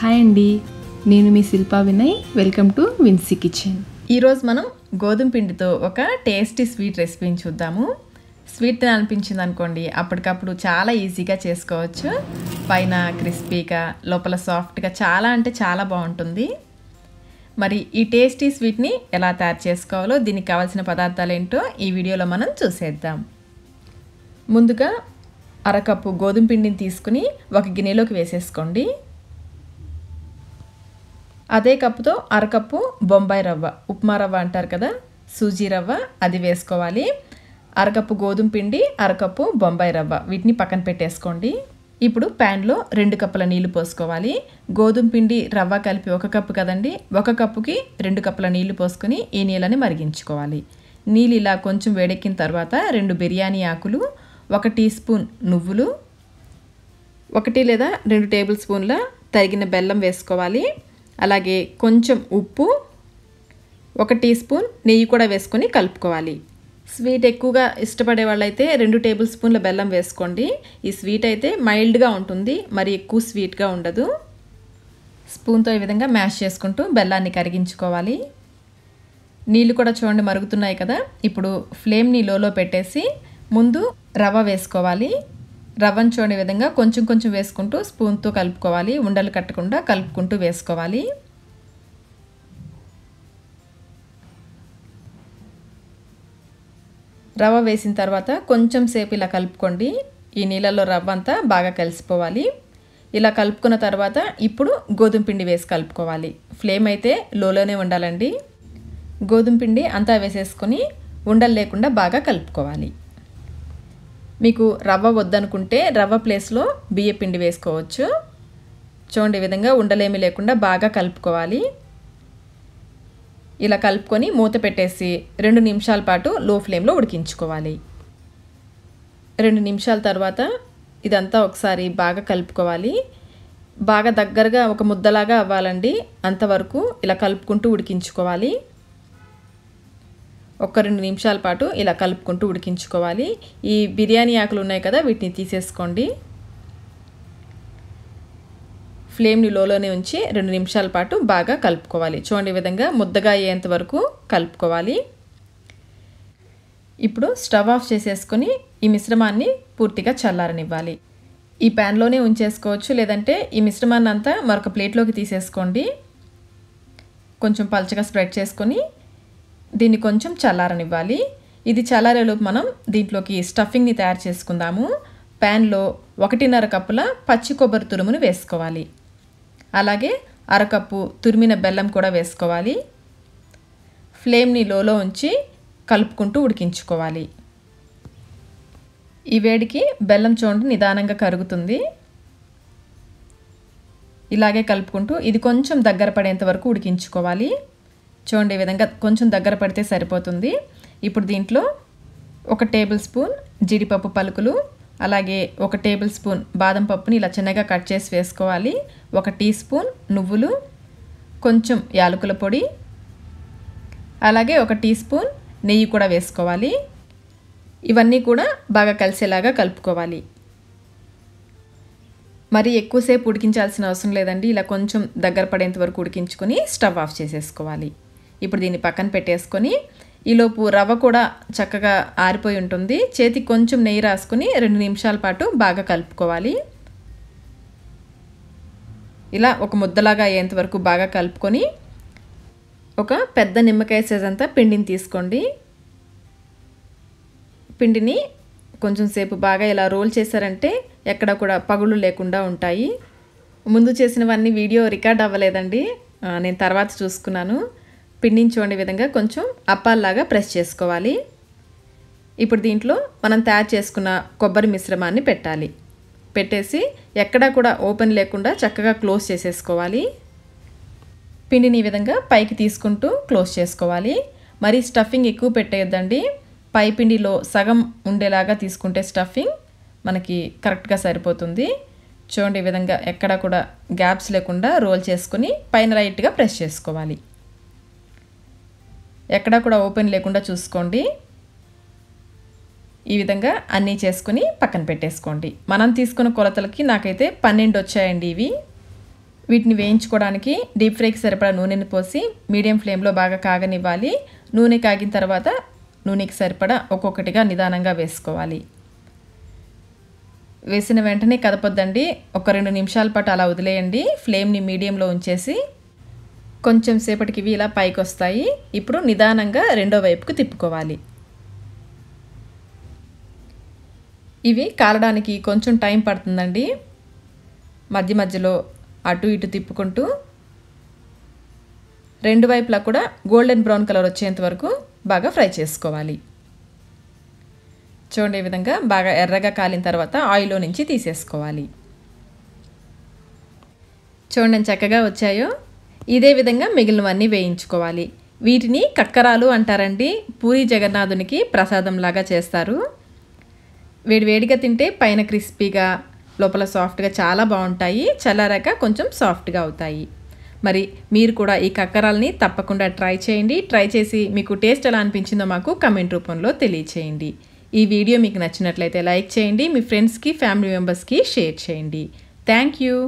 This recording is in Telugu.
హాయ్ అండి నేను మీ Shilpa Vinay welcome to Vinsy kitchen ఈరోజు మనం గోధుమ పిండితో ఒక టేస్టీ స్వీట్ రెసిపీని చూద్దాము స్వీట్ అనిపించింది అనుకోండి అప్పటికప్పుడు చాలా ఈజీగా చేసుకోవచ్చు పైన క్రిస్పీగా లోపల సాఫ్ట్గా చాలా అంటే చాలా బాగుంటుంది మరి ఈ టేస్టీ స్వీట్ని ఎలా తయారు చేసుకోవాలో దీనికి కావాల్సిన పదార్థాలు ఏంటో ఈ వీడియోలో మనం చూసేద్దాం ముందుగా అరకప్పు గోధుమ పిండిని తీసుకుని ఒక గిన్నెలోకి వేసేసుకోండి అదే కప్పుతో అరకప్పు బొంబాయి రవ్వ ఉప్మా రవ్వ అంటారు కదా సూజీ రవ్వ అది వేసుకోవాలి అరకప్పు గోధుమ పిండి అరకప్పు బొంబాయి రవ్వ వీటిని పక్కన పెట్టేసుకోండి ఇప్పుడు ప్యాన్లో రెండు కప్పుల నీళ్లు పోసుకోవాలి గోధుమ పిండి రవ్వ కలిపి ఒక కప్పు కదండి ఒక కప్పుకి రెండు కప్పుల నీళ్లు పోసుకొని ఈ నీళ్ళని మరిగించుకోవాలి నీళ్ళు ఇలా కొంచెం వేడెక్కిన తర్వాత రెండు బిర్యానీ ఆకులు ఒక టీ స్పూన్ నువ్వులు ఒకటి లేదా రెండు టేబుల్ స్పూన్ల తరిగిన బెల్లం వేసుకోవాలి అలాగే కొంచెం ఉప్పు ఒక టీ స్పూన్ నెయ్యి కూడా వేసుకొని కలుపుకోవాలి స్వీట్ ఎక్కువగా ఇష్టపడే వాళ్ళైతే రెండు టేబుల్ స్పూన్ల బెల్లం వేసుకోండి ఈ స్వీట్ అయితే మైల్డ్గా ఉంటుంది మరి ఎక్కువ స్వీట్గా ఉండదు స్పూన్తో ఈ విధంగా మ్యాష్ చేసుకుంటూ బెల్లాన్ని కరిగించుకోవాలి నీళ్ళు కూడా చూడండి మరుగుతున్నాయి కదా ఇప్పుడు ఫ్లేమ్ని లోలో పెట్టేసి ముందు రవ్వ వేసుకోవాలి రవ్వను చూడే విధంగా కొంచెం కొంచెం వేసుకుంటూ స్పూన్తో కలుపుకోవాలి ఉండలు కట్టకుండా కలుపుకుంటూ వేసుకోవాలి రవ్వ వేసిన తర్వాత కొంచెం సేపు ఇలా కలుపుకోండి ఈ నీళ్ళలో రవ్వ అంతా బాగా కలిసిపోవాలి ఇలా కలుపుకున్న తర్వాత ఇప్పుడు గోధుమ పిండి వేసి కలుపుకోవాలి ఫ్లేమ్ అయితే లోలోనే ఉండాలండి గోధుమ పిండి అంతా వేసేసుకొని ఉండలు లేకుండా బాగా కలుపుకోవాలి మీకు రవ్వ వద్దనుకుంటే రవ్వ ప్లేస్లో బియ్య పిండి వేసుకోవచ్చు చూడండి ఈ విధంగా ఉండలేమి లేకుండా బాగా కలుపుకోవాలి ఇలా కలుపుకొని మూత పెట్టేసి రెండు నిమిషాల పాటు లో ఫ్లేమ్లో ఉడికించుకోవాలి రెండు నిమిషాల తర్వాత ఇదంతా ఒకసారి బాగా కలుపుకోవాలి బాగా దగ్గరగా ఒక ముద్దలాగా అవ్వాలండి అంతవరకు ఇలా కలుపుకుంటూ ఉడికించుకోవాలి ఒక రెండు నిమిషాల పాటు ఇలా కలుపుకుంటూ ఉడికించుకోవాలి ఈ బిర్యానీ ఆకులు ఉన్నాయి కదా వీటిని తీసేసుకోండి ఫ్లేమ్ని లోలోనే ఉంచి రెండు నిమిషాల పాటు బాగా కలుపుకోవాలి చూడండి విధంగా ముద్దగా అయ్యేంత వరకు కలుపుకోవాలి ఇప్పుడు స్టవ్ ఆఫ్ చేసేసుకొని ఈ మిశ్రమాన్ని పూర్తిగా చల్లారనివ్వాలి ఈ ప్యాన్లోనే ఉంచేసుకోవచ్చు లేదంటే ఈ మిశ్రమాన్ని అంతా మరొక ప్లేట్లోకి తీసేసుకోండి కొంచెం పలచగా స్ప్రెడ్ చేసుకొని దీన్ని కొంచెం చల్లారనివ్వాలి ఇది చల్లారేలోపు మనం దీంట్లోకి స్టఫింగ్ని తయారు చేసుకుందాము ప్యాన్లో ఒకటిన్నర కప్పుల పచ్చి కొబ్బరి తురుమును వేసుకోవాలి అలాగే అరకప్పు తురిమిన బెల్లం కూడా వేసుకోవాలి ఫ్లేమ్ని లోలో ఉంచి కలుపుకుంటూ ఉడికించుకోవాలి ఈ వేడికి బెల్లం చూడండి నిదానంగా కరుగుతుంది ఇలాగే కలుపుకుంటూ ఇది కొంచెం దగ్గర పడేంత వరకు ఉడికించుకోవాలి చూడండి ఈ విధంగా కొంచెం దగ్గర పడితే సరిపోతుంది ఇప్పుడు దీంట్లో ఒక టేబుల్ స్పూన్ జీడిపప్పు పలుకులు అలాగే ఒక టేబుల్ స్పూన్ బాదం పప్పుని ఇలా చిన్నగా కట్ చేసి వేసుకోవాలి ఒక టీ స్పూన్ నువ్వులు కొంచెం యాలకుల పొడి అలాగే ఒక టీ స్పూన్ నెయ్యి కూడా వేసుకోవాలి ఇవన్నీ కూడా బాగా కలిసేలాగా కలుపుకోవాలి మరి ఎక్కువసేపు ఉడికించాల్సిన అవసరం లేదండి ఇలా కొంచెం దగ్గర పడేంత వరకు ఉడికించుకొని స్టవ్ ఆఫ్ చేసేసుకోవాలి ఇప్పుడు దీన్ని పక్కన పెట్టేసుకొని ఈలోపు రవ్వ కూడా చక్కగా ఆరిపోయి ఉంటుంది చేతి కొంచెం నెయ్యి రాసుకుని రెండు నిమిషాల పాటు బాగా కలుపుకోవాలి ఇలా ఒక ముద్దలాగా అయ్యేంత వరకు బాగా కలుపుకొని ఒక పెద్ద నిమ్మకాయ సైజ్ అంతా పిండిని తీసుకోండి పిండిని కొంచెం సేపు బాగా ఇలా రోల్ చేశారంటే ఎక్కడ కూడా పగుళ్ళు లేకుండా ఉంటాయి ముందు చేసినవన్నీ వీడియో రికార్డ్ అవ్వలేదండి నేను తర్వాత చూసుకున్నాను పిండించుకోండి విధంగా కొంచెం అప్పాల్లాగా ప్రెస్ చేసుకోవాలి ఇప్పుడు దీంట్లో మనం తయారు చేసుకున్న కొబ్బరి మిశ్రమాన్ని పెట్టాలి పెట్టేసి ఎక్కడా కూడా ఓపెన్ లేకుండా చక్కగా క్లోజ్ చేసేసుకోవాలి పిండిని ఈ విధంగా పైకి తీసుకుంటూ క్లోజ్ చేసుకోవాలి మరి స్టఫింగ్ ఎక్కువ పెట్టేయద్దండి పై పిండిలో సగం ఉండేలాగా తీసుకుంటే స్టఫింగ్ మనకి కరెక్ట్గా సరిపోతుంది చూడండి ఈ విధంగా ఎక్కడా కూడా గ్యాప్స్ లేకుండా రోల్ చేసుకుని పైన రైట్గా ప్రెస్ చేసుకోవాలి ఎక్కడా కూడా ఓపెన్ లేకుండా చూసుకోండి ఈ విధంగా అన్నీ చేసుకుని పక్కన పెట్టేసుకోండి మనం తీసుకున్న కొలతలకి నాకైతే పన్నెండు వచ్చాయండి ఇవి వీటిని వేయించుకోవడానికి డీప్ ఫ్రైకి సరిపడా నూనెని పోసి మీడియం ఫ్లేమ్లో బాగా కాగనివ్వాలి నూనె కాగిన తర్వాత నూనెకి సరిపడా ఒక్కొక్కటిగా నిదానంగా వేసుకోవాలి వేసిన వెంటనే కదపొద్దండి ఒక రెండు నిమిషాల పాటు అలా వదిలేయండి ఫ్లేమ్ని మీడియంలో ఉంచేసి కొంచెం సేపటికి ఇవి ఇలా పైకి వస్తాయి ఇప్పుడు నిదానంగా రెండో వైపుకు తిప్పుకోవాలి ఇవి కాలడానికి కొంచెం టైం పడుతుందండి మధ్య మధ్యలో అటు ఇటు తిప్పుకుంటూ రెండు వైపులా కూడా గోల్డెన్ బ్రౌన్ కలర్ వచ్చేంత వరకు బాగా ఫ్రై చేసుకోవాలి చూడండి ఈ విధంగా బాగా ఎర్రగా కాలిన తర్వాత ఆయిల్లో నుంచి తీసేసుకోవాలి చూడండి చక్కగా వచ్చాయో ఇదే విధంగా మిగిలినవన్నీ వేయించుకోవాలి వీటిని కక్కరాలు అంటారండి పూరి జగన్నాథునికి ప్రసాదం లాగా చేస్తారు వేడివేడిగా తింటే పైన క్రిస్పీగా లోపల సాఫ్ట్గా చాలా బాగుంటాయి చల్లారాక కొంచెం సాఫ్ట్గా అవుతాయి మరి మీరు కూడా ఈ కక్కరాలని తప్పకుండా ట్రై చేయండి ట్రై చేసి మీకు టేస్ట్ ఎలా అనిపించిందో మాకు కమెంట్ రూపంలో తెలియచేయండి ఈ వీడియో మీకు నచ్చినట్లయితే లైక్ చేయండి మీ ఫ్రెండ్స్కి ఫ్యామిలీ మెంబర్స్కి షేర్ చేయండి థ్యాంక్ యూ